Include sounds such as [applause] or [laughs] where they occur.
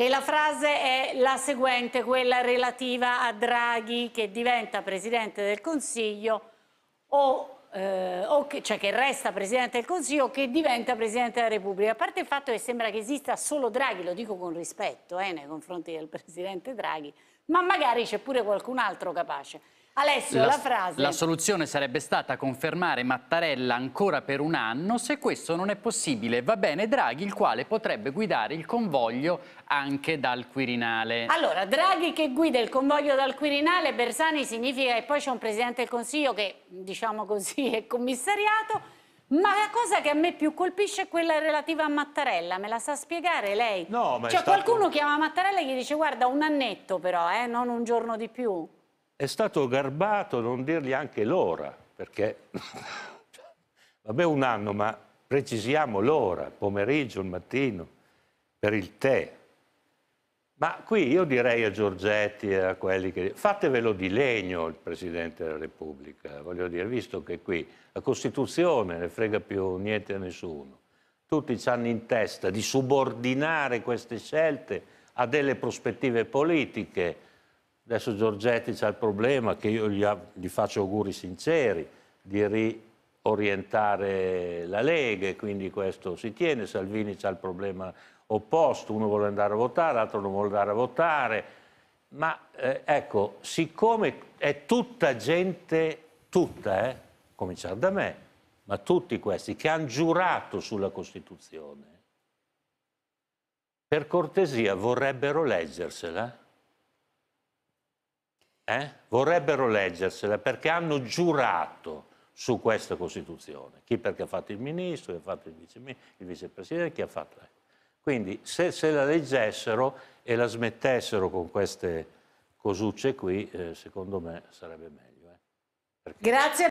E la frase è la seguente, quella relativa a Draghi che diventa Presidente del Consiglio o, eh, o che, cioè che resta Presidente del Consiglio o che diventa Presidente della Repubblica. A parte il fatto che sembra che esista solo Draghi, lo dico con rispetto eh, nei confronti del Presidente Draghi, ma magari c'è pure qualcun altro capace. Alessio, la, la, frase... La soluzione sarebbe stata confermare Mattarella ancora per un anno. Se questo non è possibile, va bene Draghi, il quale potrebbe guidare il convoglio anche dal Quirinale. Allora, Draghi che guida il convoglio dal Quirinale, Bersani significa che poi c'è un Presidente del Consiglio che, diciamo così, [laughs] è commissariato ma la cosa che a me più colpisce è quella relativa a Mattarella, me la sa spiegare lei? No, ma Cioè stato... qualcuno chiama Mattarella e gli dice guarda un annetto però, eh, non un giorno di più. È stato garbato non dirgli anche l'ora, perché [laughs] vabbè un anno, ma precisiamo l'ora, pomeriggio, il mattino, per il tè, ma qui io direi a Giorgetti e a quelli che... Fatevelo di legno il Presidente della Repubblica, voglio dire, visto che qui la Costituzione ne frega più niente a nessuno. Tutti ci hanno in testa di subordinare queste scelte a delle prospettive politiche. Adesso Giorgetti c'ha il problema, che io gli, gli faccio auguri sinceri, di riorientare la Lega e quindi questo si tiene. Salvini c'ha il problema opposto, uno vuole andare a votare, l'altro non vuole andare a votare, ma eh, ecco, siccome è tutta gente, tutta, eh, cominciare da me, ma tutti questi che hanno giurato sulla Costituzione, per cortesia vorrebbero leggersela? Eh? Vorrebbero leggersela perché hanno giurato su questa Costituzione. Chi perché ha fatto il ministro, chi ha fatto il, vice, il vicepresidente, chi ha fatto... Ecco. Quindi se, se la leggessero e la smettessero con queste cosucce qui, eh, secondo me sarebbe meglio. Eh? Perché... Grazie.